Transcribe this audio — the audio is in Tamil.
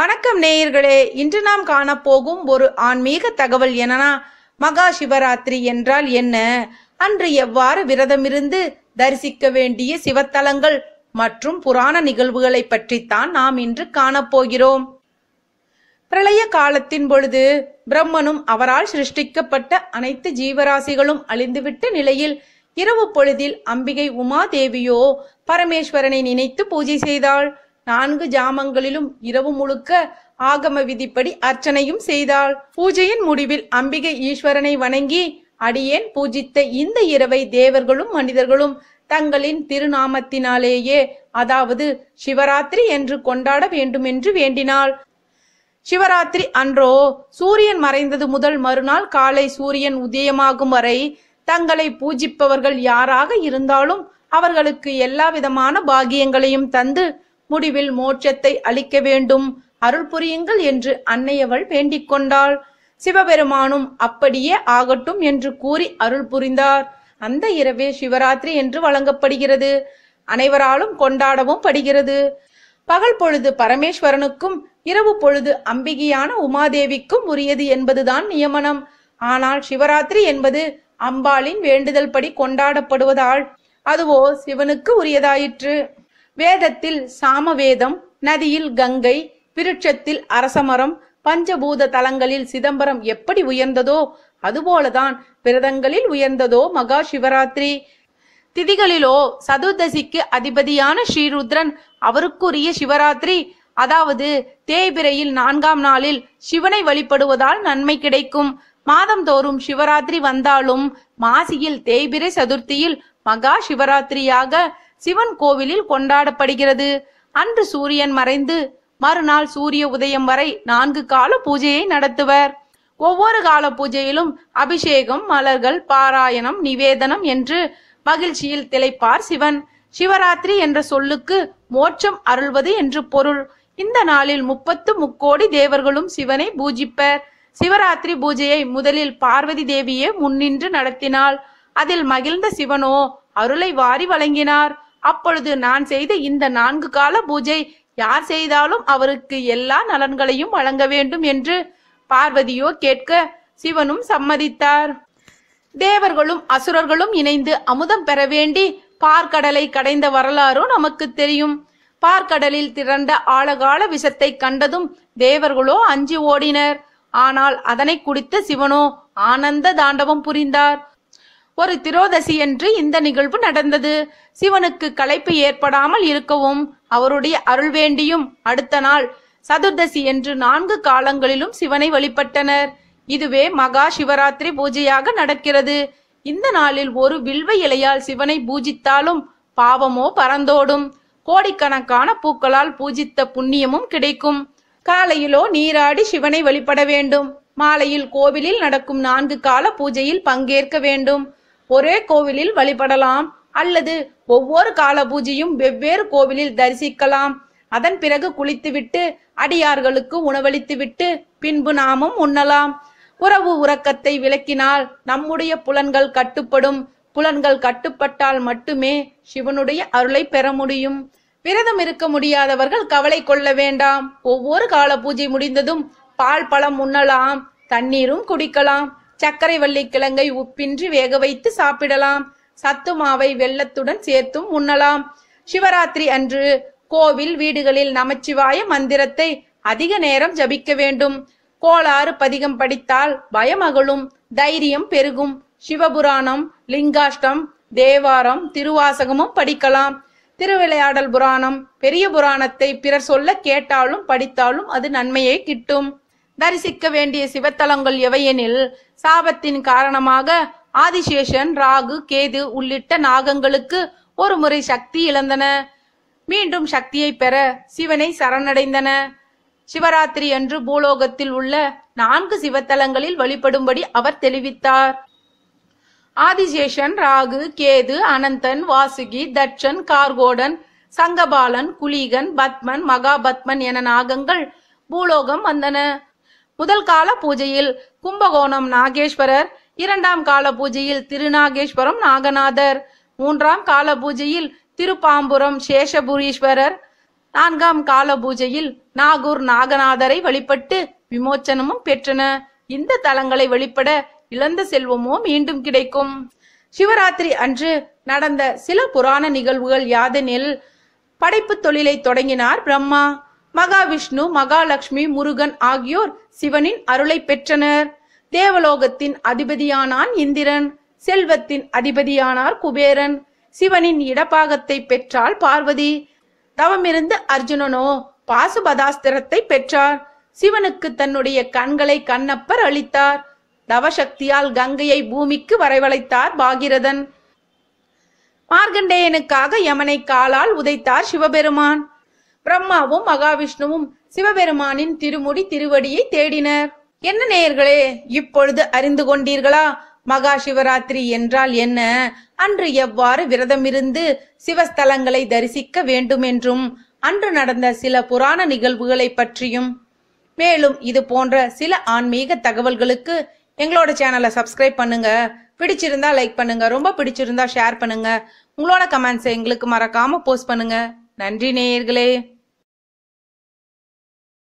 வணக்கம் நேயர்களே இன்று நாம் காணப்போகும் ஒரு ஆன்மீக தகவல் என்னன்னா மகா சிவராத்திரி என்றால் என்ன அன்று எவ்வாறு விரதமிருந்து தரிசிக்க வேண்டிய சிவத்தலங்கள் மற்றும் புராண நிகழ்வுகளை பற்றித்தான் நாம் இன்று காணப்போகிறோம் பிரளய காலத்தின் பொழுது பிரம்மனும் அவரால் சிருஷ்டிக்கப்பட்ட அனைத்து ஜீவராசிகளும் அழிந்துவிட்ட நிலையில் இரவு பொழுதில் அம்பிகை உமா தேவியோ பரமேஸ்வரனை நினைத்து பூஜை செய்தாள் நான்கு ஜாமங்களிலும் இரவு முழுக்க ஆகம விதிப்படி அர்ச்சனையும் செய்தாள் பூஜையின் முடிவில் அம்பிகை ஈஸ்வரனை வணங்கி அடியேன் பூஜித்த இந்த இரவை தேவர்களும் மனிதர்களும் தங்களின் திருநாமத்தினாலேயே அதாவது சிவராத்திரி என்று கொண்டாட வேண்டும் என்று வேண்டினாள் சிவராத்திரி அன்றோ சூரியன் மறைந்தது முதல் மறுநாள் காலை சூரியன் உதயமாகும் வரை தங்களை பூஜிப்பவர்கள் யாராக இருந்தாலும் அவர்களுக்கு எல்லா விதமான பாகியங்களையும் தந்து முடிவில் மோட்சத்தை அளிக்க வேண்டும் அருள் புரியுங்கள் என்று அன்னையவள் வேண்டிக் கொண்டாள் சிவபெருமானும் அப்படியே ஆகட்டும் என்று கூறி அருள் புரிந்தார் அந்த இரவே சிவராத்திரி என்று வழங்கப்படுகிறது அனைவராலும் கொண்டாடவும் படுகிறது பகல் பொழுது பரமேஸ்வரனுக்கும் இரவு பொழுது அம்பிகையான உமாதேவிக்கும் உரியது என்பதுதான் நியமனம் ஆனால் சிவராத்திரி என்பது அம்பாளின் வேண்டுதல் படி கொண்டாடப்படுவதால் அதுவோ சிவனுக்கு உரியதாயிற்று வேதத்தில் சாமவேதம் நதியில் கங்கை விருட்சத்தில் அரசமரம் பஞ்சபூத தலங்களில் சிதம்பரம் எப்படி உயர்ந்ததோ அதுபோலதான் விரதங்களில் உயர்ந்ததோ மகா சிவராத்திரி திதிகளிலோ சதுர்தசிக்கு அதிபதியான ஸ்ரீருத்ரன் அவருக்குரிய சிவராத்திரி அதாவது தேய்பிரையில் நான்காம் நாளில் சிவனை வழிபடுவதால் நன்மை கிடைக்கும் மாதந்தோறும் சிவராத்திரி வந்தாலும் மாசியில் தேய்பிரை சதுர்த்தியில் மகா சிவராத்திரியாக சிவன் கோவிலில் கொண்டாடப்படுகிறது அன்று சூரியன் மறைந்து மறுநாள் சூரிய உதயம் வரை நான்கு கால பூஜையை நடத்துவர் ஒவ்வொரு கால பூஜையிலும் அபிஷேகம் மலர்கள் பாராயணம் நிவேதனம் என்று மகிழ்ச்சியில் திளைப்பார் சிவன் சிவராத்திரி என்ற சொல்லுக்கு மோட்சம் அருள்வது என்று பொருள் இந்த நாளில் முப்பத்து முக்கோடி தேவர்களும் சிவனை பூஜிப்பர் சிவராத்திரி பூஜையை முதலில் பார்வதி தேவியே முன்னின்று நடத்தினாள் அதில் மகிழ்ந்த சிவனோ அருளை வாரி வழங்கினார் அப்பொழுது நான் செய்த இந்த நான்கு கால பூஜை யார் செய்தாலும் அவருக்கு எல்லா நலன்களையும் வழங்க வேண்டும் என்று பார்வதியோ கேட்க சிவனும் சம்மதித்தார் தேவர்களும் அசுரர்களும் இணைந்து அமுதம் பெற வேண்டி பார்க்கடலை கடைந்த வரலாறு நமக்கு தெரியும் பார்க்கடலில் திரண்ட ஆழகால விஷத்தை கண்டதும் தேவர்களோ அஞ்சி ஓடினர் ஆனால் அதனை குடித்த சிவனோ ஆனந்த தாண்டவம் புரிந்தார் ஒரு திரோதசி என்று இந்த நிகழ்வு நடந்தது சிவனுக்கு களைப்பு ஏற்படாமல் இருக்கவும் அவருடைய அருள் வேண்டியும் அடுத்த நாள் சதுர்தசி என்று நான்கு காலங்களிலும் சிவனை வழிபட்டனர் இதுவே மகா சிவராத்திரி பூஜையாக நடக்கிறது இந்த நாளில் ஒரு வில்வ இலையால் சிவனை பூஜித்தாலும் பாவமோ பறந்தோடும் கோடிக்கணக்கான பூக்களால் பூஜித்த புண்ணியமும் கிடைக்கும் காலையிலோ நீராடி சிவனை வழிபட வேண்டும் மாலையில் கோவிலில் நடக்கும் நான்கு கால பூஜையில் பங்கேற்க வேண்டும் ஒரே கோவிலில் வழிபடலாம் அல்லது ஒவ்வொரு கால பூஜையும் வெவ்வேறு கோவிலில் தரிசிக்கலாம் அதன் பிறகு குளித்துவிட்டு அடியார்களுக்கு உணவளித்துவிட்டு பின்பு நாமும் உண்ணலாம் உறவு உறக்கத்தை விளக்கினால் நம்முடைய புலன்கள் கட்டுப்படும் புலன்கள் கட்டுப்பட்டால் மட்டுமே சிவனுடைய அருளை பெற முடியும் விரதம் இருக்க முடியாதவர்கள் கவலை கொள்ள வேண்டாம் ஒவ்வொரு கால பூஜை முடிந்ததும் பால் பழம் உண்ணலாம் தண்ணீரும் குடிக்கலாம் சர்க்கரை கிழங்கை உப்பின்றி வேக வைத்து சாப்பிடலாம் சத்து மாவை வெள்ளத்துடன் சேர்த்தும் உண்ணலாம் சிவராத்திரி அன்று கோவில் வீடுகளில் நமச்சிவாய மந்திரத்தை அதிக நேரம் ஜபிக்க வேண்டும் கோளாறு பதிகம் படித்தால் பயமகளும் தைரியம் பெருகும் சிவபுராணம் லிங்காஷ்டம் தேவாரம் திருவாசகமும் படிக்கலாம் திருவிளையாடல் புராணம் பெரிய புராணத்தை பிறர் சொல்ல கேட்டாலும் படித்தாலும் அது நன்மையை கிட்டும் தரிசிக்க வேண்டிய சிவத்தலங்கள் எவையெனில் சாபத்தின் காரணமாக ஆதிசேஷன் ராகு கேது உள்ளிட்ட நாகங்களுக்கு ஒரு முறை சக்தி இழந்தன மீண்டும் சக்தியை பெற சிவனை சரணடைந்தன சிவராத்திரி அன்று பூலோகத்தில் உள்ள நான்கு சிவத்தலங்களில் வழிபடும்படி அவர் தெரிவித்தார் ஆதிசேஷன் ராகு கேது அனந்தன் வாசுகி தட்சன் கார்கோடன் சங்கபாலன் குலீகன் பத்மன் மகாபத்மன் என நாகங்கள் பூலோகம் வந்தன முதல் கால பூஜையில் கும்பகோணம் நாகேஸ்வரர் இரண்டாம் கால பூஜையில் திருநாகேஸ்வரம் நாகநாதர் மூன்றாம் கால பூஜையில் திருப்பாம்புரம் சேஷபுரீஸ்வரர் நான்காம் கால பூஜையில் நாகூர் நாகநாதரை வழிபட்டு விமோச்சனமும் பெற்றன இந்த தலங்களை வெளிப்பட இழந்த செல்வமோ மீண்டும் கிடைக்கும் சிவராத்திரி அன்று நடந்த சில புராண நிகழ்வுகள் யாதெனில் படைப்பு தொழிலை தொடங்கினார் பிரம்மா மகாவிஷ்ணு மகாலட்சுமி முருகன் ஆகியோர் சிவனின் அருளை பெற்றனர் தேவலோகத்தின் அதிபதியானான் இந்திரன் செல்வத்தின் அதிபதியானார் குபேரன் சிவனின் இடப்பாகத்தை பெற்றாள் பார்வதி தவமிருந்து அர்ஜுனனோ பாசுபதாஸ்திரத்தை பெற்றார் சிவனுக்கு தன்னுடைய கண்களை கண்ணப்பர் அளித்தார் தவசக்தியால் கங்கையை பூமிக்கு வரைவழைத்தார் பாகிரதன் மார்கண்டேயனுக்காக யமனை காலால் உதைத்தார் சிவபெருமான் பிரம்மாவும் மகாவிஷ்ணுவும் சிவபெருமானின் திருமுடி திருவடியை தேடினர் என்ன நேயர்களே இப்பொழுது அறிந்து கொண்டீர்களா மகா சிவராத்திரி என்றால் என்ன அன்று எவ்வாறு விரதம் இருந்து சிவஸ்தலங்களை தரிசிக்க வேண்டும் என்றும் அன்று நடந்த சில புராண நிகழ்வுகளை பற்றியும் மேலும் இது போன்ற சில ஆன்மீக தகவல்களுக்கு எங்களோட சேனலை சப்ஸ்கிரைப் பண்ணுங்க பிடிச்சிருந்தா லைக் பண்ணுங்க ரொம்ப பிடிச்சிருந்தா ஷேர் பண்ணுங்க உங்களோட கமெண்ட்ஸை எங்களுக்கு மறக்காம போஸ்ட் பண்ணுங்க நன்றி நேயர்களே